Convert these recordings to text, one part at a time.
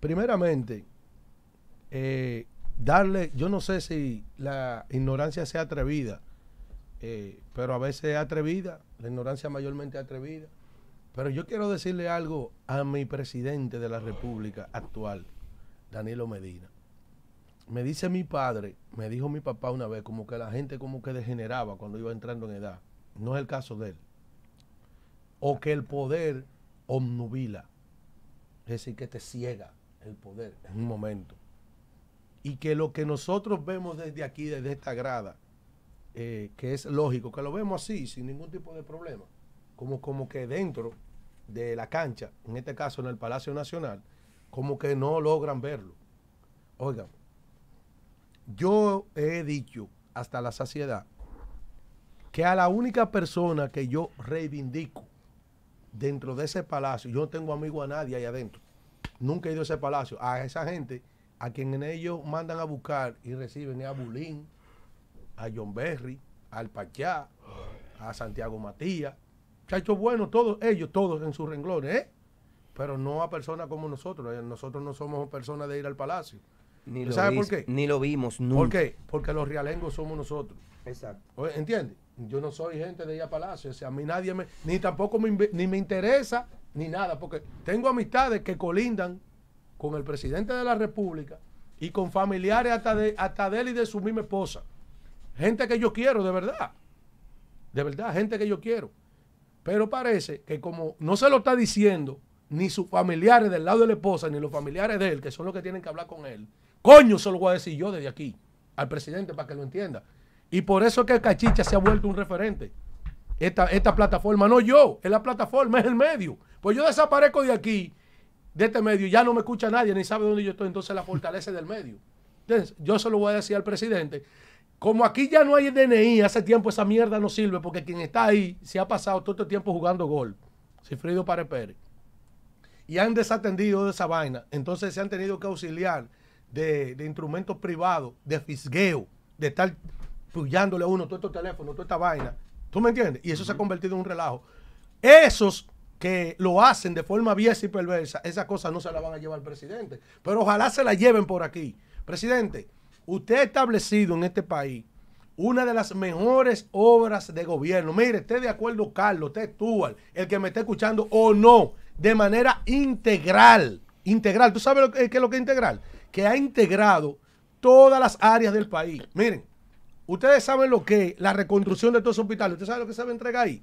primeramente, eh, darle, yo no sé si la ignorancia sea atrevida, eh, pero a veces atrevida, la ignorancia mayormente atrevida. Pero yo quiero decirle algo a mi presidente de la República actual, Danilo Medina. Me dice mi padre, me dijo mi papá una vez, como que la gente como que degeneraba cuando iba entrando en edad. No es el caso de él. O que el poder omnubila. Es decir, que te ciega el poder en un momento. Y que lo que nosotros vemos desde aquí, desde esta grada, eh, que es lógico, que lo vemos así, sin ningún tipo de problema, como, como que dentro de la cancha, en este caso en el Palacio Nacional, como que no logran verlo. Oigan, yo he dicho hasta la saciedad que a la única persona que yo reivindico dentro de ese palacio, yo no tengo amigo a nadie ahí adentro, Nunca he ido a ese palacio. A esa gente, a quien ellos mandan a buscar y reciben es a Bulín, a John Berry, al Pachá, a Santiago Matías. chacho bueno todos ellos, todos en sus renglones, ¿eh? Pero no a personas como nosotros. Eh, nosotros no somos personas de ir al palacio. Ni lo ¿Sabes por qué? Ni lo vimos nunca. ¿Por qué? Porque los realengos somos nosotros. Exacto. ¿Entiendes? Yo no soy gente de ella Palacio, o sea, a mí nadie me, ni tampoco me, ni me interesa, ni nada, porque tengo amistades que colindan con el presidente de la República y con familiares hasta de, hasta de él y de su misma esposa. Gente que yo quiero, de verdad. De verdad, gente que yo quiero. Pero parece que como no se lo está diciendo ni sus familiares del lado de la esposa, ni los familiares de él, que son los que tienen que hablar con él, coño, se lo voy a decir yo desde aquí al presidente para que lo entienda. Y por eso es que el cachicha se ha vuelto un referente. Esta, esta plataforma, no yo, es la plataforma, es el medio. Pues yo desaparezco de aquí, de este medio, ya no me escucha nadie, ni sabe dónde yo estoy, entonces la fortaleza del medio. Entonces, yo se lo voy a decir al presidente. Como aquí ya no hay DNI, hace tiempo esa mierda no sirve, porque quien está ahí se ha pasado todo este tiempo jugando gol. Cifrido Párez Pérez. Y han desatendido de esa vaina. Entonces se han tenido que auxiliar de, de instrumentos privados, de fisgueo, de tal puyándole a uno todo estos teléfonos, toda esta vaina. ¿Tú me entiendes? Y eso se ha convertido en un relajo. Esos que lo hacen de forma viesa y perversa, esas cosas no se las van a llevar al presidente. Pero ojalá se la lleven por aquí. Presidente, usted ha establecido en este país una de las mejores obras de gobierno. Mire, esté de acuerdo Carlos, usted tú, el que me esté escuchando o no, de manera integral. Integral, ¿tú sabes lo que, qué es lo que es integral? Que ha integrado todas las áreas del país. Miren, Ustedes saben lo que la reconstrucción de todos hospitales, ustedes saben lo que se va a entregar ahí,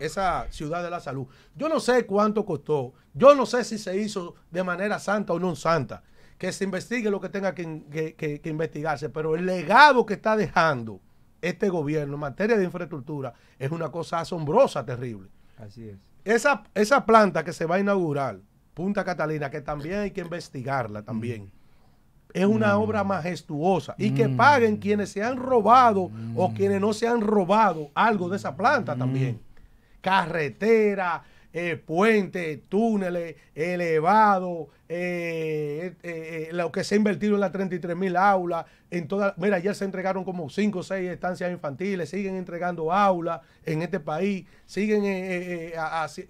esa ciudad de la salud. Yo no sé cuánto costó, yo no sé si se hizo de manera santa o no santa, que se investigue lo que tenga que, investigarse, pero el legado que está dejando este gobierno en materia de infraestructura es una cosa asombrosa, terrible. Así es. Esa, esa planta que se va a inaugurar, Punta Catalina, que también hay que investigarla también es una mm. obra majestuosa y que mm. paguen quienes se han robado o mm. quienes no se han robado algo de esa planta también. Carretera, eh, puentes, túneles, elevado, eh, eh, lo que se ha invertido en las 33 mil aulas, en toda, mira, ayer se entregaron como 5 o 6 estancias infantiles, siguen entregando aulas en este país, siguen,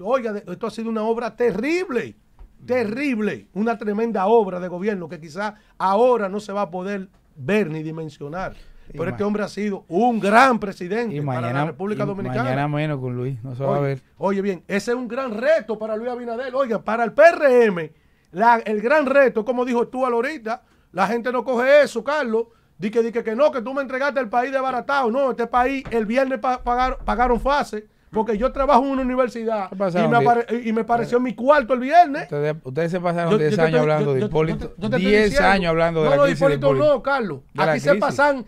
oiga, esto ha sido una obra terrible terrible, una tremenda obra de gobierno que quizás ahora no se va a poder ver ni dimensionar. Pero este hombre ha sido un gran presidente y para la República Dominicana. mañana menos con Luis, no se va oye, a ver. Oye, bien, ese es un gran reto para Luis Abinader. Oiga, para el PRM, el gran reto, como dijo tú ahorita, la gente no coge eso, Carlos. Dice que, que, no, que tú me entregaste el país de No, este país el viernes pagaron fase. Porque yo trabajo en una universidad y me, pareció y mi cuarto el viernes. Ustedes, se pasaron 10 años hablando de Hipólito. 10 años hablando de no, la crisis no, No, Carlos. Aquí se pasan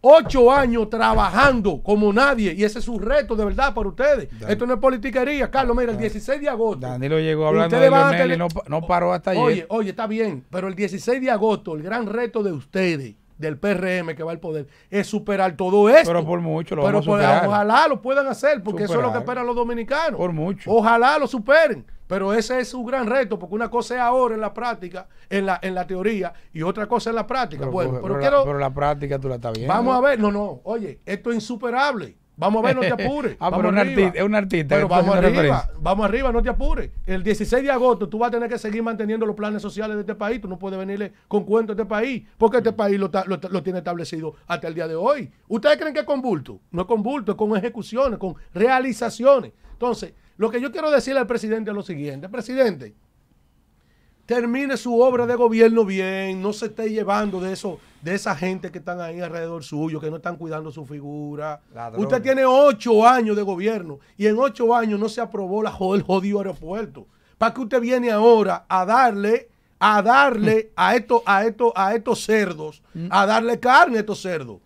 8 años trabajando como nadie y ese es su reto de verdad para ustedes. Esto no es politiquería, Carlos. Mira, el 16 de agosto. Danilo llegó hablando de Leonel no, paró hasta ayer. Oye, oye, está bien, pero el 16 de agosto, el gran reto de ustedes del PRM que va al poder es superar todo eso, Pero por mucho lo Pero a pues, ojalá lo puedan hacer, porque eso es lo que esperan los dominicanos. Por mucho. Ojalá lo superen. Pero ese es su gran reto, porque una cosa es ahora en la práctica, en la, en la teoría, y otra cosa es la práctica. pero, pero la práctica tú la estás viendo. Vamos a ver, no, no, oye, esto es insuperable. Vamos a ver, no te apures. Ah, vamos arriba. es un artista. vamos arriba, vamos arriba, no te apures. El 16 de agosto tú vas a tener que seguir manteniendo los planes sociales de este país. Tú no puedes venirle con cuentos a este país, porque este país lo, tiene establecido hasta el día de hoy. ¿Ustedes creen que es con bulto? No es con bulto, es con ejecuciones, con realizaciones. Entonces, lo que yo quiero decirle al presidente es lo siguiente. Presidente, termine su obra de gobierno bien, no se esté llevando de eso de esa gente que están ahí alrededor suyo, que no están cuidando su figura. Usted tiene ocho años de gobierno y en ocho años no se aprobó la, el jodido aeropuerto. ¿Para qué usted viene ahora a darle, a darle a estos, a a estos cerdos, mm. a darle carne a estos cerdos?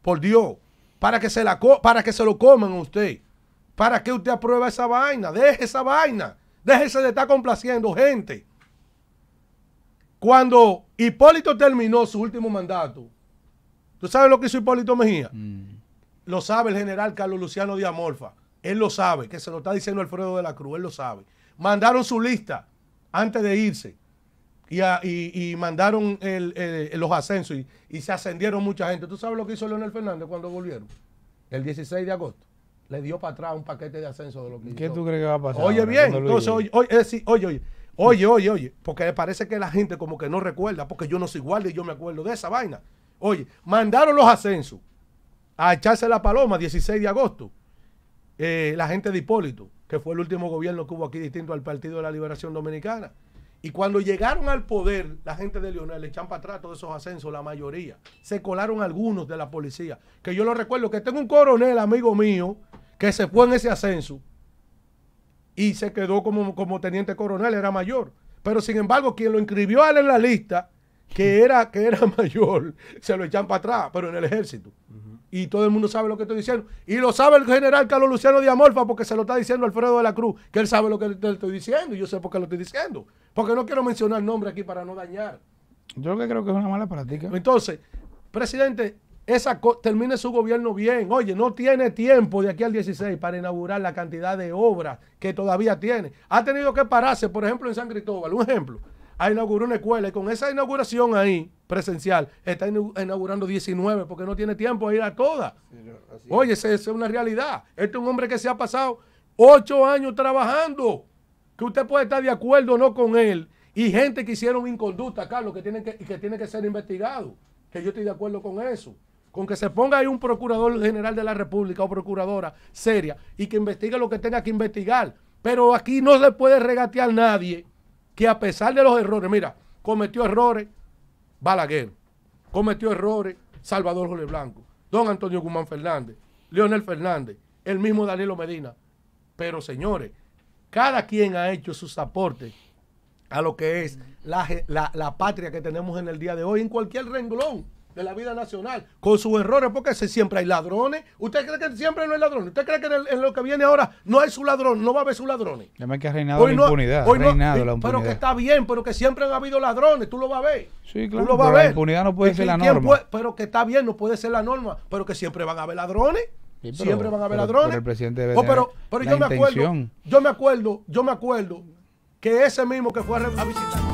Por Dios, para que se la para que se lo coman a usted. ¿Para qué usted aprueba esa vaina? Deje esa vaina. Déjese de estar complaciendo gente. Cuando Hipólito terminó su último mandato. ¿Tú sabes lo que hizo Hipólito Mejía? Mm. Lo sabe el general Carlos Luciano de Amorfa. Él lo sabe, que se lo está diciendo Alfredo de la Cruz, él lo sabe. Mandaron su lista antes de irse y, mandaron los ascensos y, se ascendieron mucha gente. ¿Tú sabes lo que hizo Leonel Fernández cuando volvieron? El 16 de agosto. Le dio para atrás un paquete de ascenso de lo que ¿Qué tú crees que va a pasar? Oye, bien, entonces, oye, oye Oye, oye, oye, porque parece que la gente como que no recuerda, porque yo no soy guardia y yo me acuerdo de esa vaina. Oye, mandaron los ascensos a echarse la paloma 16 de agosto. Eh, la gente de Hipólito, que fue el último gobierno que hubo aquí distinto al Partido de la Liberación Dominicana. Y cuando llegaron al poder, la gente de Leonel le echan para atrás todos esos ascensos, la mayoría. Se colaron algunos de la policía. Que yo lo recuerdo que tengo un coronel, amigo mío, que se fue en ese ascenso y se quedó como, teniente coronel, era mayor. Pero sin embargo, quien lo inscribió a él en la lista, que era, que era mayor, se lo echan para atrás, pero en el ejército. Y todo el mundo sabe lo que estoy diciendo. Y lo sabe el general Carlos Luciano de Amorfa, porque se lo está diciendo Alfredo de la Cruz, que él sabe lo que le estoy diciendo, y yo sé por qué lo estoy diciendo. Porque no quiero mencionar nombre aquí para no dañar. Yo que creo que es una mala práctica. Entonces, presidente, termine su gobierno bien. Oye, no tiene tiempo de aquí al 16 para inaugurar la cantidad de obras que todavía tiene. Ha tenido que pararse, por ejemplo, en San Cristóbal, un ejemplo, ha inaugurar una escuela y con esa inauguración ahí, presencial, está inaugurando 19 porque no tiene tiempo de ir a todas. Oye, esa es una realidad. Este es un hombre que se ha pasado ocho años trabajando, que usted puede estar de acuerdo o no con él, y gente que hicieron inconducta, Carlos, que que, tiene que ser investigado, que yo estoy de acuerdo con eso con que se ponga ahí un procurador general de la República o procuradora seria y que investigue lo que tenga que investigar. Pero aquí no se puede regatear nadie que a pesar de los errores, mira, cometió errores Balaguer, cometió errores Salvador Jorge Blanco, don Antonio Guzmán Fernández, Leonel Fernández, el mismo Danilo Medina. Pero señores, cada quien ha hecho sus aportes a lo que es la patria que tenemos en el día de hoy en cualquier renglón de la vida nacional, con sus errores, porque siempre hay ladrones. ¿Usted cree que siempre no hay ladrones? ¿Usted cree que en, lo que viene ahora no hay su ladrón, no va a haber su ladrones? que reinado la impunidad. Pero que está bien, pero que siempre han habido ladrones, tú lo vas a ver. Sí, claro. La impunidad no puede ser la norma. pero que está bien, no puede ser la norma, pero que siempre van a haber ladrones. siempre van a haber ladrones. Pero el presidente oh, pero, yo me acuerdo, yo me acuerdo, yo me acuerdo que ese mismo que fue a visitar